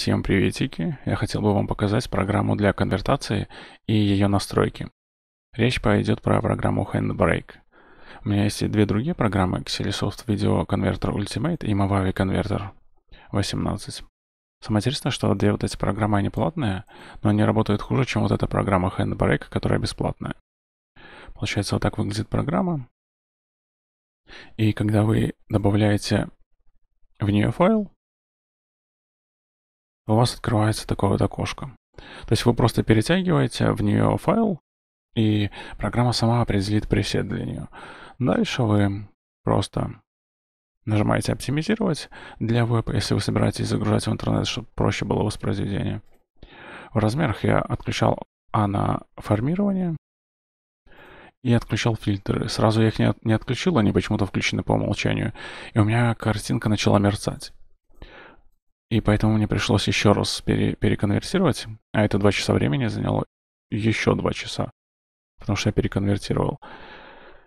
Всем приветики! Я хотел бы вам показать программу для конвертации и ее настройки. Речь пойдет про программу Handbrake. У меня есть и две другие программы Xelisoft Video Converter Ultimate и Movavi Converter 18. Самое интересное, что две вот эти программы, они платные, но они работают хуже, чем вот эта программа Handbrake, которая бесплатная. Получается, вот так выглядит программа. И когда вы добавляете в нее файл, у вас открывается такое вот окошко. То есть вы просто перетягиваете в нее файл, и программа сама определит пресет для нее. Дальше вы просто нажимаете «Оптимизировать» для веб, если вы собираетесь загружать в интернет, чтобы проще было воспроизведение. В размерах я отключал «А» на формирование и отключал фильтры. Сразу я их не, от, не отключил, они почему-то включены по умолчанию. И у меня картинка начала мерцать. И поэтому мне пришлось еще раз пере переконвертировать, а это два часа времени заняло еще два часа, потому что я переконвертировал.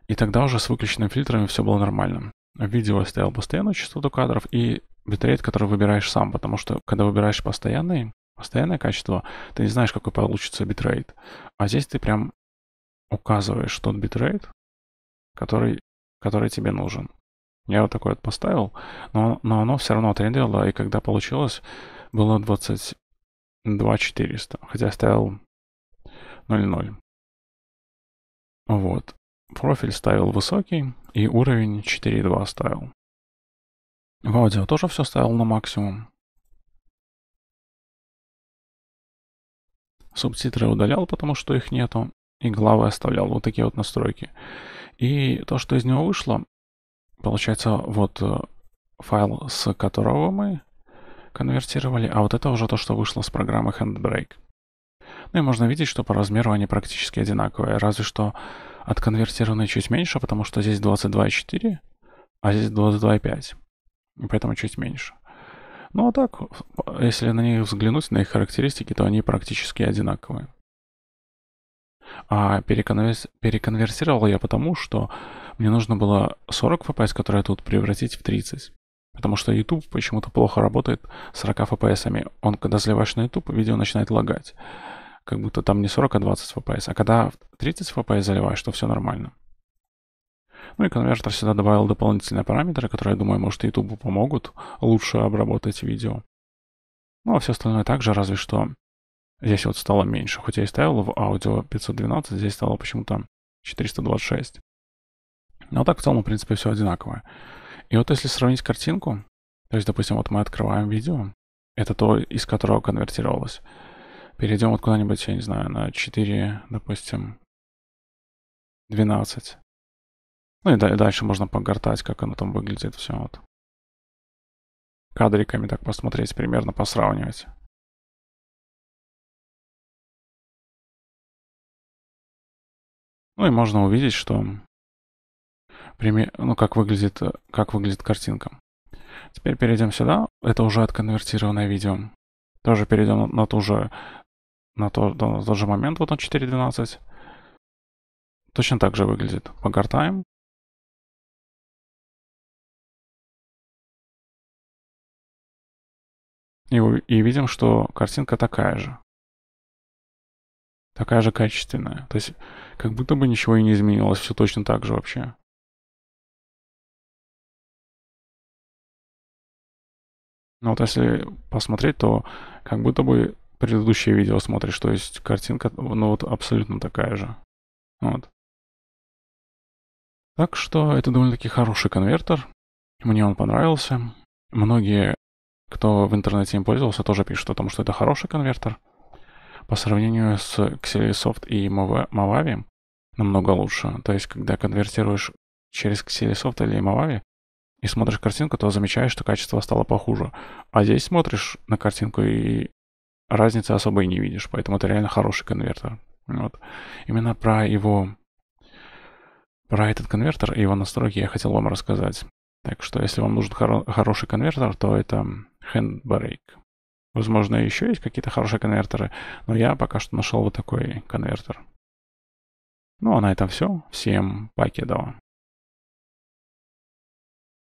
И тогда уже с выключенными фильтрами все было нормально. Видео видео стоял постоянную частоту кадров и битрейт, который выбираешь сам, потому что когда выбираешь постоянный, постоянное качество, ты не знаешь, какой получится битрейт. А здесь ты прям указываешь тот битрейт, который, который тебе нужен. Я вот такой вот поставил, но, но оно все равно трендило, и когда получилось, было 22 400, хотя я ставил 0.0. Вот. Профиль ставил высокий, и уровень 4.2 ставил. В аудио тоже все ставил на максимум. Субтитры удалял, потому что их нету, и главы оставлял. Вот такие вот настройки. И то, что из него вышло, Получается, вот э, файл, с которого мы конвертировали, а вот это уже то, что вышло с программы Handbrake. Ну и можно видеть, что по размеру они практически одинаковые, разве что отконвертированы чуть меньше, потому что здесь 22,4, а здесь 22,5, и поэтому чуть меньше. Ну а так, если на них взглянуть, на их характеристики, то они практически одинаковые. А переконвер... переконвертировал я потому, что мне нужно было 40 FPS, которые тут превратить в 30. Потому что YouTube почему-то плохо работает с 40 FPS. -ами. Он, когда сливаешь на YouTube, видео начинает лагать. Как будто там не 40, а 20 FPS. А когда 30 FPS заливаешь, то все нормально. Ну и конвертер сюда добавил дополнительные параметры, которые, я думаю, может YouTube помогут лучше обработать видео. Ну а все остальное также, разве что здесь вот стало меньше. Хоть я и ставил в аудио 512, здесь стало почему-то 426. Но так в целом, в принципе, все одинаковое. И вот если сравнить картинку, то есть, допустим, вот мы открываем видео, это то, из которого конвертировалось. Перейдем вот куда-нибудь, я не знаю, на 4, допустим, 12. Ну и, дальше можно погортать, как оно там выглядит, все вот. Кадриками так посмотреть, примерно посравнивать. Ну и можно увидеть, что пример, ну, как выглядит, э, как выглядит картинка. Теперь перейдем сюда. Это уже отконвертированное видео. Тоже перейдем на, на ту же на, то, на тот же момент, вот он 4.12. Точно так же выглядит. Погортаем. И, и видим, что картинка такая же. Такая же качественная. То есть как будто бы ничего и не изменилось. Все точно так же вообще. Но ну, вот если посмотреть, то как будто бы предыдущее видео смотришь, то есть картинка, ну вот абсолютно такая же. Вот. Так что это довольно-таки хороший конвертер. Мне он понравился. Многие, кто в интернете им пользовался, тоже пишут о том, что это хороший конвертер. По сравнению с Xelisoft и Movavi намного лучше. То есть, когда конвертируешь через Xelisoft или Movavi, и смотришь картинку, то замечаешь, что качество стало похуже. А здесь смотришь на картинку и разницы особо и не видишь, поэтому это реально хороший конвертер. Вот. Именно про его... Про этот конвертер и его настройки я хотел вам рассказать. Так что, если вам нужен хоро- хороший конвертер, то это Handbrake. Возможно, еще есть какие-то хорошие конвертеры, но я пока что нашел вот такой конвертер. Ну, а на этом все. Всем пока, покедова.